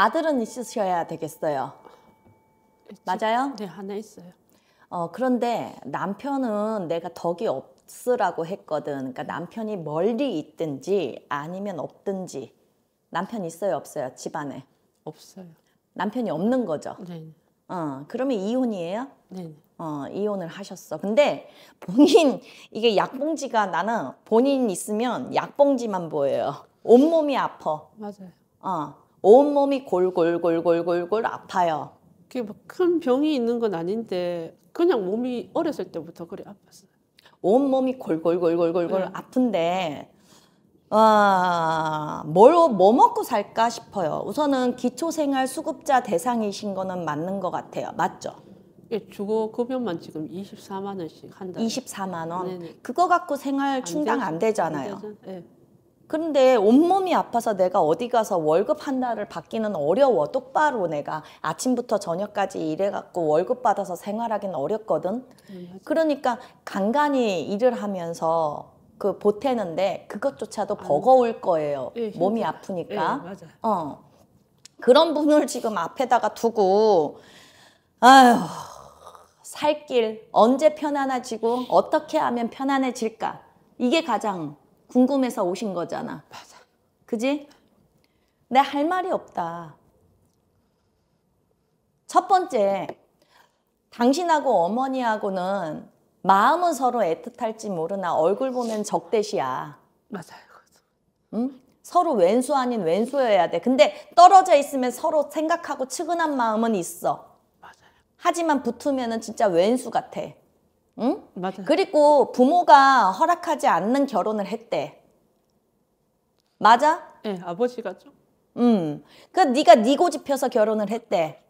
아들은 있으셔야 되겠어요. 맞아요? 네, 하나 있어요. 어, 그런데 남편은 내가 덕이 없으라고 했거든. 그러니까 남편이 멀리 있든지 아니면 없든지 남편 있어요, 없어요? 집안에? 없어요. 남편이 없는 거죠? 네. 네. 어, 그러면 이혼이에요? 네, 네. 어, 이혼을 하셨어. 근데 본인 이게 약봉지가 나는 본인 있으면 약봉지만 보여요. 온몸이 아파. 맞아요. 어. 온몸이 골골골골골골 아파요. 그큰 뭐 병이 있는 건 아닌데 그냥 몸이 어렸을 때부터 그래 아팠어요. 온몸이 골골골골골골 네. 아픈데 아, 뭘, 뭐 먹고 살까 싶어요. 우선은 기초생활 수급자 대상이신 거는 맞는 것 같아요. 맞죠? 예, 주거급여만 지금 24만 원씩 한 달. 24만 원? 네네. 그거 갖고 생활 충당 안, 안 되잖아요. 안 되잖아. 네. 예. 그런데 온몸이 아파서 내가 어디 가서 월급 한 달을 받기는 어려워. 똑바로 내가 아침부터 저녁까지 일해갖고 월급 받아서 생활하기는 어렵거든. 음, 그러니까 간간히 일을 하면서 그 보태는데 그것조차도 아, 버거울 거예요. 예, 몸이 아프니까. 예, 어. 그런 분을 지금 앞에다가 두고 아휴 살길 언제 편안해지고 어떻게 하면 편안해질까 이게 가장 궁금해서 오신 거잖아. 맞아. 그지? 내 할 말이 없다. 첫 번째, 당신하고 어머니하고는 마음은 서로 애틋할지 모르나 얼굴 보면 적대시야. 맞아요. 응? 서로 왼수 아닌 왼수여야 돼. 근데 떨어져 있으면 서로 생각하고 측은한 마음은 있어. 맞아요. 하지만 붙으면 진짜 왼수 같아. 응? 맞아 그리고 부모가 허락하지 않는 결혼을 했대. 맞아? 네, 아버지가 좀. 음. 그 네가 네 고집 펴서 결혼을 했대.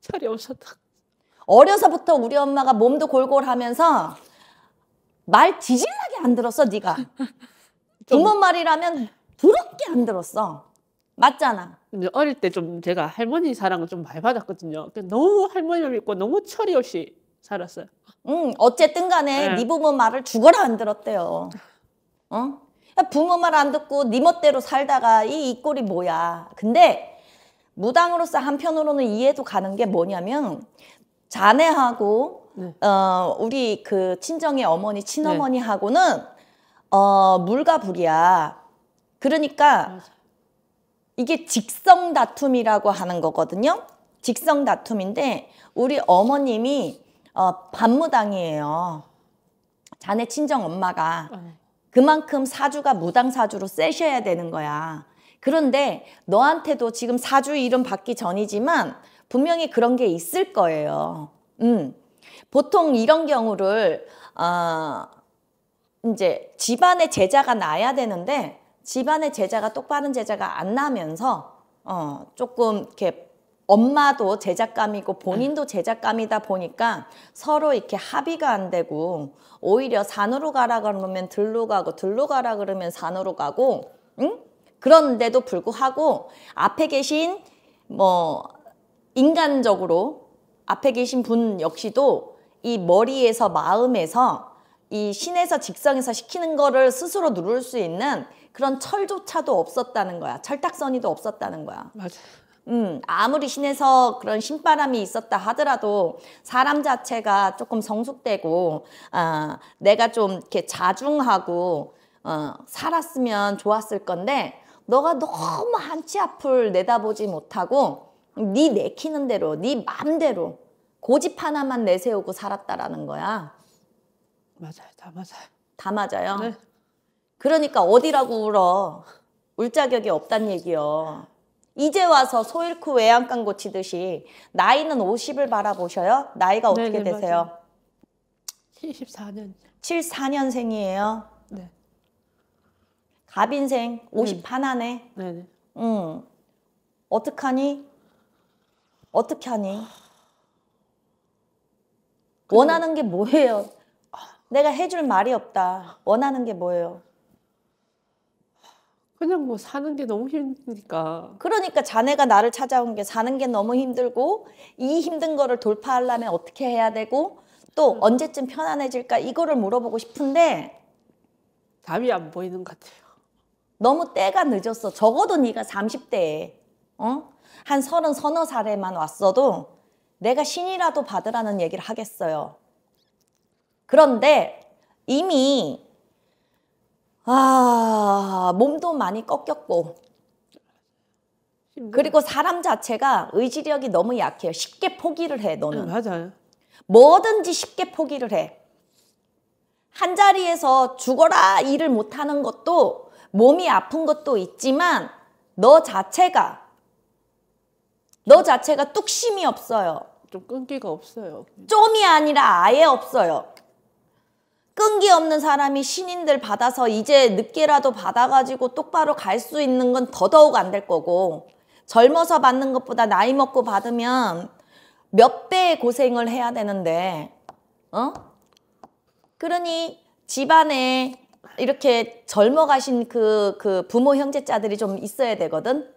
철이 없었다. 어려서부터 우리 엄마가 몸도 골골하면서 말 지질나게 안 들었어 네가. 부모 말이라면 부럽게 안 들었어. 맞잖아. 어릴 때 좀 제가 할머니 사랑을 좀 많이 받았거든요. 그러니까 너무 할머니를 믿고 너무 철이 없이 살았어요. 음, 어쨌든 간에 네. 네 부모 말을 죽어라 안 들었대요. 어? 그러니까 부모 말 안 듣고 네 멋대로 살다가 이, 이 꼴이 뭐야. 근데 무당으로서 한편으로는 이해도 가는 게 뭐냐면 자네하고 네. 어, 우리 그 친정의 어머니 친어머니하고는 네. 어, 물과 불이야. 그러니까 이게 직성 다툼이라고 하는 거거든요. 직성 다툼인데 우리 어머님이 어, 반무당이에요. 자네 친정 엄마가 어. 그만큼 사주가 무당 사주로 세셔야 되는 거야. 그런데 너한테도 지금 사주 이름 받기 전이지만 분명히 그런 게 있을 거예요. 음. 보통 이런 경우를 어, 이제 집안의 제자가 나야 되는데 집안의 제자가 똑바른 제자가 안 나면서 어, 조금 이렇게 엄마도 제작감이고 네. 본인도 제작감이다 보니까 서로 이렇게 합의가 안 되고 오히려 산으로 가라 그러면 들로 가고 들로 가라 그러면 산으로 가고 응? 그런데도 불구하고 앞에 계신 뭐 인간적으로 앞에 계신 분 역시도 이 머리에서 마음에서 이 신에서 직성에서 시키는 거를 스스로 누를 수 있는 그런 철조차도 없었다는 거야. 철딱선이도 없었다는 거야. 맞아. 음, 아무리 신에서 그런 신바람이 있었다 하더라도 사람 자체가 조금 성숙되고 어, 내가 좀 이렇게 자중하고 어, 살았으면 좋았을 건데 너가 너무 한치 앞을 내다보지 못하고 네 내키는 대로 네맘대로 고집 하나만 내세우고 살았다라는 거야. 맞아요. 다 맞아요. 다 맞아요? 네. 그러니까 어디라고 울어. 울 자격이 없단 얘기요. 이제 와서 소 잃고 외양간 고치듯이 나이는 50을 바라보셔요. 나이가 어떻게 네네, 네, 되세요? 맞아 74년. 74년생이에요. 네. 갑인생 50 하나네. 네네. 음. 어떡하니? 어떡 하니? 원하는 게 뭐예요? 아. 내가 해줄 말이 없다. 원하는 게 뭐예요? 그냥 뭐 사는 게 너무 힘드니까. 그러니까 자네가 나를 찾아온 게 사는 게 너무 힘들고 이 힘든 거를 돌파하려면 어떻게 해야 되고 또 음. 언제쯤 편안해질까 이거를 물어보고 싶은데 답이 안 보이는 것 같아요. 너무 때가 늦었어. 적어도 네가 30대에 어? 한 서른 서너 살에만 왔어도 내가 신이라도 받으라는 얘기를 하겠어요. 그런데 이미 아 몸도 많이 꺾였고 그리고 사람 자체가 의지력이 너무 약해요. 쉽게 포기를 해 네, 너는. 맞아요. 뭐든지 쉽게 포기를 해. 한 자리에서 죽어라 일을 못하는 것도 몸이 아픈 것도 있지만 너 자체가 너 자체가 뚝심이 없어요. 좀 끈기가 없어요. 좀이 아니라 아예 없어요. 끈기 없는 사람이 신인들 받아서 이제 늦게라도 받아가지고 똑바로 갈 수 있는 건 더더욱 안 될 거고 젊어서 받는 것보다 나이 먹고 받으면 몇 배의 고생을 해야 되는데 어? 그러니 집안에 이렇게 젊어 가신 그, 그 부모 형제자들이 좀 있어야 되거든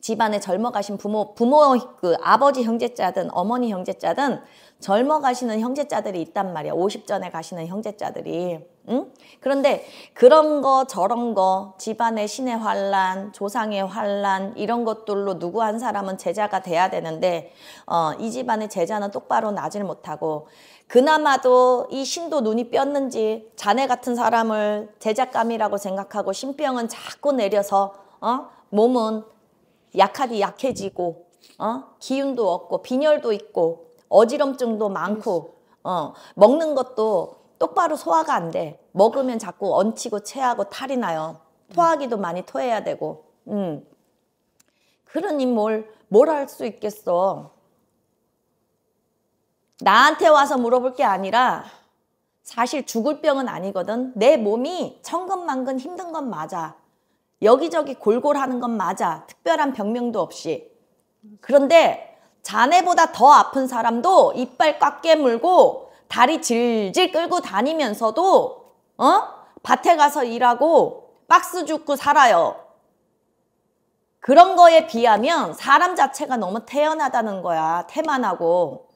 집안에 젊어가신 부모, 부모 그 아버지 형제자든 어머니 형제자든 젊어가시는 형제자들이 있단 말이야. 50전에 가시는 형제자들이. 응? 그런데 그런 거 저런 거 집안의 신의 환란, 조상의 환란 이런 것들로 누구 한 사람은 제자가 돼야 되는데 어, 이 집안의 제자는 똑바로 나질 못하고 그나마도 이 신도 눈이 뼈는지 자네 같은 사람을 제작감이라고 생각하고 신병은 자꾸 내려서 어? 몸은 약하디 약해지고 어? 기운도 없고 빈혈도 있고 어지럼증도 많고 어, 먹는 것도 똑바로 소화가 안 돼. 먹으면 자꾸 얹히고 체하고 탈이 나요. 토하기도 많이 토해야 되고. 음. 그러니 뭘, 뭘 할 수 있겠어. 나한테 와서 물어볼 게 아니라 사실 죽을 병은 아니거든. 내 몸이 천근만근 힘든 건 맞아. 여기저기 골골하는 건 맞아. 특별한 병명도 없이. 그런데 자네보다 더 아픈 사람도 이빨 꽉 깨물고 다리 질질 끌고 다니면서도 어? 밭에 가서 일하고 박스 죽고 살아요. 그런 거에 비하면 사람 자체가 너무 태연하다는 거야. 태만하고.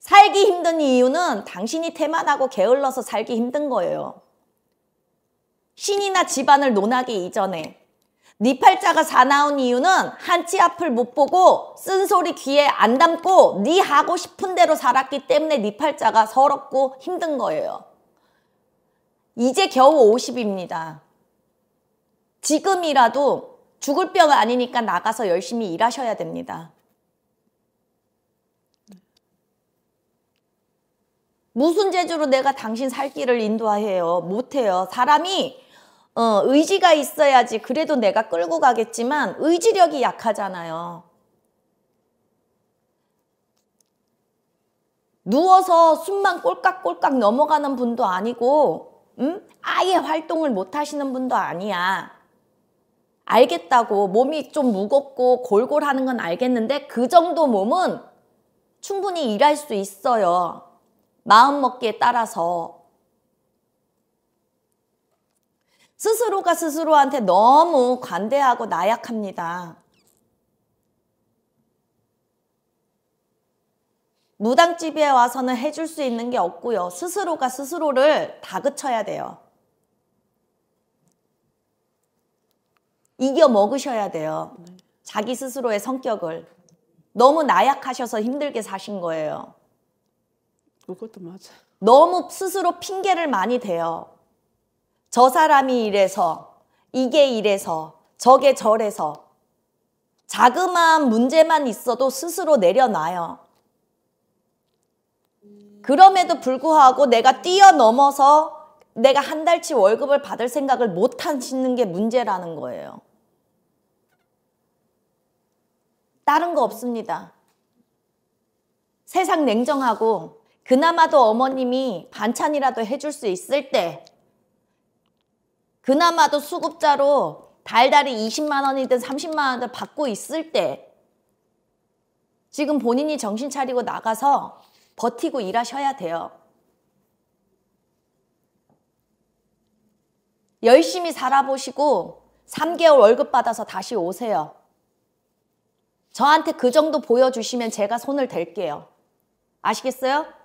살기 힘든 이유는 당신이 태만하고 게을러서 살기 힘든 거예요. 신이나 집안을 논하기 이전에 네 팔자가 사나운 이유는 한치 앞을 못 보고 쓴소리 귀에 안 담고 네 하고 싶은 대로 살았기 때문에 네 팔자가 서럽고 힘든 거예요. 이제 겨우 50입니다. 지금이라도 죽을 병은 아니니까 나가서 열심히 일하셔야 됩니다. 무슨 재주로 내가 당신 살 길을 인도해요? 못해요. 사람이 어, 의지가 있어야지 그래도 내가 끌고 가겠지만 의지력이 약하잖아요. 누워서 숨만 꼴깍꼴깍 넘어가는 분도 아니고 음? 아예 활동을 못 하시는 분도 아니야. 알겠다고 몸이 좀 무겁고 골골하는 건 알겠는데 그 정도 몸은 충분히 일할 수 있어요. 마음먹기에 따라서 스스로가 스스로한테 너무 관대하고 나약합니다. 무당집에 와서는 해줄 수 있는 게 없고요. 스스로가 스스로를 다그쳐야 돼요. 이겨 먹으셔야 돼요. 자기 스스로의 성격을. 너무 나약하셔서 힘들게 사신 거예요. 그것도 맞아. 너무 스스로 핑계를 많이 대요. 저 사람이 이래서, 이게 이래서, 저게 저래서. 자그마한 문제만 있어도 스스로 내려놔요. 그럼에도 불구하고 내가 뛰어넘어서 내가 한 달치 월급을 받을 생각을 못 하시는 게 문제라는 거예요. 다른 거 없습니다. 세상 냉정하고 그나마도 어머님이 반찬이라도 해줄 수 있을 때 그나마도 수급자로 달달이 20만 원이든 30만 원을 받고 있을 때 지금 본인이 정신 차리고 나가서 버티고 일하셔야 돼요. 열심히 살아보시고 3개월 월급 받아서 다시 오세요. 저한테 그 정도 보여주시면 제가 손을 댈게요. 아시겠어요?